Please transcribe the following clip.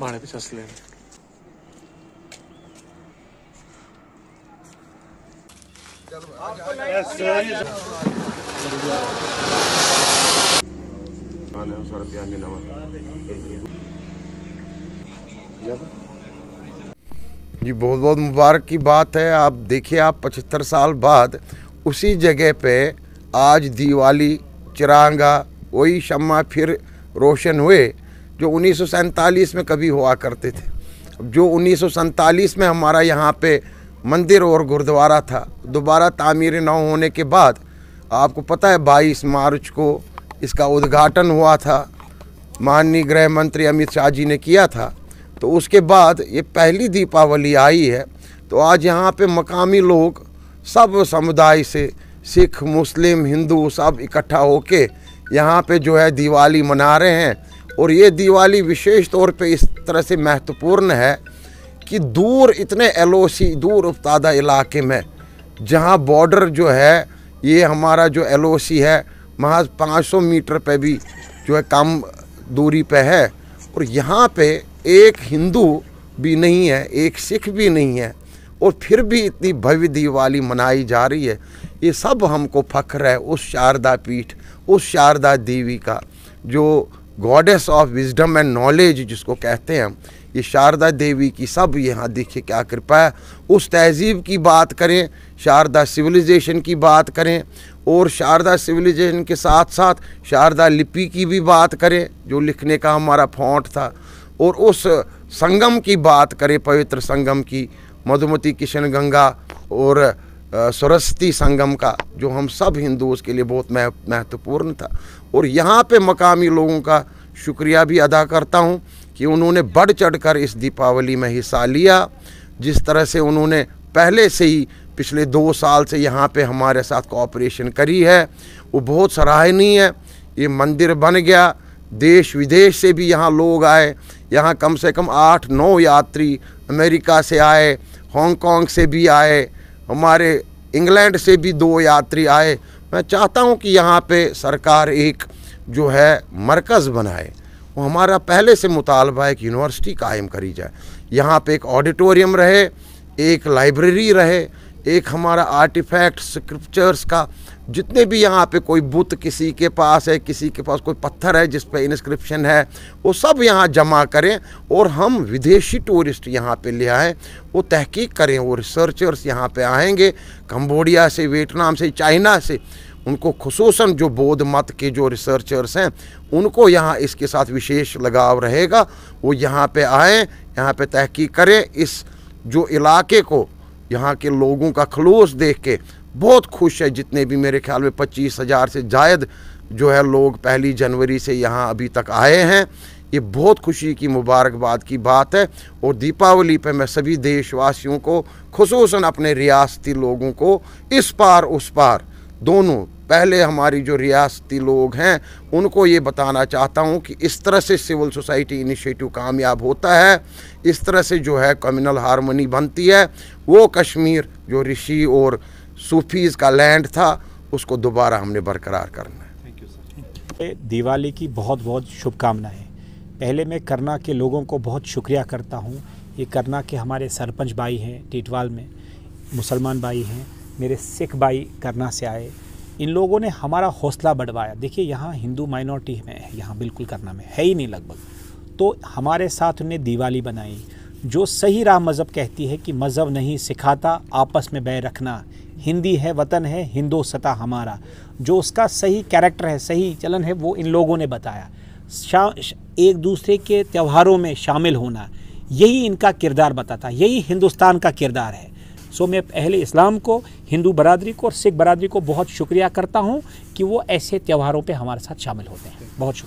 माड़े पे चस लेने जी बहुत बहुत मुबारक की बात है आप देखिए आप पचहत्तर साल बाद उसी जगह पे आज दिवाली चिरांगा वही शम्मा फिर रोशन हुए जो उन्नीस में कभी हुआ करते थे जो उन्नीस में हमारा यहाँ पे मंदिर और गुरुद्वारा था दोबारा तामीर ना होने के बाद आपको पता है 22 मार्च को इसका उद्घाटन हुआ था माननीय गृह मंत्री अमित शाह जी ने किया था तो उसके बाद ये पहली दीपावली आई है तो आज यहाँ पे मकामी लोग सब समुदाय से सिख मुस्लिम हिंदू सब इकट्ठा होके यहाँ पे जो है दिवाली मना रहे हैं और ये दिवाली विशेष तौर पे इस तरह से महत्वपूर्ण है कि दूर इतने एलओसी दूर उपतादा इलाके में जहाँ बॉर्डर जो है ये हमारा जो एलओसी है महज 500 मीटर पे भी जो है कम दूरी पे है और यहाँ पे एक हिंदू भी नहीं है एक सिख भी नहीं है और फिर भी इतनी भव्य दिवाली मनाई जा रही है ये सब हमको फख्र है उस शारदा पीठ उस शारदा देवी का जो goddess of wisdom and knowledge जिसको कहते हैं ये शारदा देवी की सब यहाँ देखिए क्या कृपा है उस तहजीब की बात करें शारदा सिविलाइजेशन की बात करें और शारदा सिविलाइजेशन के साथ साथ शारदा लिपि की भी बात करें जो लिखने का हमारा फॉन्ट था और उस संगम की बात करें पवित्र संगम की मधुमती किशन गंगा और सरस्वती संगम का जो हम सब हिंदू उसके लिए बहुत महत्वपूर्ण था और यहाँ पे मकामी लोगों का शुक्रिया भी अदा करता हूँ कि उन्होंने बढ़ चढ़ कर इस दीपावली में हिस्सा लिया जिस तरह से उन्होंने पहले से ही पिछले दो साल से यहाँ पे हमारे साथ कॉपरेशन करी है वो बहुत सराहनीय है ये मंदिर बन गया देश विदेश से भी यहाँ लोग आए यहाँ कम से कम आठ नौ यात्री अमेरिका से आए हांगकांग से भी आए हमारे इंग्लैंड से भी दो यात्री आए मैं चाहता हूं कि यहाँ पे सरकार एक जो है मरकज़ बनाए वो हमारा पहले से मुतालबा एक यूनिवर्सिटी कायम करी जाए यहाँ पे एक ऑडिटोरियम रहे एक लाइब्रेरी रहे एक हमारा आर्टिफैक्ट स्क्रिप्चर्स का जितने भी यहाँ पे कोई बुत किसी के पास है किसी के पास कोई पत्थर है जिस पे इंस्क्रिप्शन है वो सब यहाँ जमा करें और हम विदेशी टूरिस्ट यहाँ पे ले आएँ वो तहकीक करें वो रिसर्चर्स यहाँ पे आएंगे कंबोडिया से वियतनाम से चाइना से उनको खसूस जो बौद्ध मत के जो रिसर्चर्स हैं उनको यहाँ इसके साथ विशेष लगाव रहेगा वो यहाँ पर आएँ यहाँ पर तहकीक करें इस जो इलाके को यहाँ के लोगों का खलूस देख के बहुत खुश है जितने भी मेरे ख्याल में पच्चीस हज़ार से जायद जो है लोग पहली जनवरी से यहाँ अभी तक आए हैं ये बहुत खुशी की मुबारकबाद की बात है और दीपावली पे मैं सभी देशवासियों को खसूस अपने रियासती लोगों को इस पार उस पार दोनों पहले हमारी जो रियासती लोग हैं उनको ये बताना चाहता हूँ कि इस तरह से सिविल सोसाइटी इनिशिएटिव कामयाब होता है इस तरह से जो है कम्युनल हारमोनी बनती है वो कश्मीर जो ऋषि और सूफीज़ का लैंड था उसको दोबारा हमने बरकरार करना है थैंक यू सर दिवाली की बहुत बहुत शुभकामनाएँ पहले मैं करना के लोगों को बहुत शुक्रिया करता हूँ ये करना के हमारे सरपंच भाई हैं टिटवाल में मुसलमान भाई हैं मेरे सिख भाई करना से आए इन लोगों ने हमारा हौसला बढ़वाया देखिए यहाँ हिंदू माइनॉरिटी में है यहाँ बिल्कुल करना में है ही नहीं लगभग तो हमारे साथ उन्हें दिवाली बनाई जो सही राह मज़हब कहती है कि मज़हब नहीं सिखाता आपस में बैर रखना हिंदी है वतन है हिंदो सता हमारा जो उसका सही कैरेक्टर है सही चलन है वो इन लोगों ने बताया शा एक दूसरे के त्योहारों में शामिल होना यही इनका किरदार बताता यही हिंदुस्तान का किरदार है सो मैं पहले इस्लाम को हिंदू बरदरी को और सिख बरदरी को बहुत शुक्रिया करता हूँ कि वो ऐसे त्यौहारों पर हमारे साथ शामिल होते हैं बहुत शुक्रिया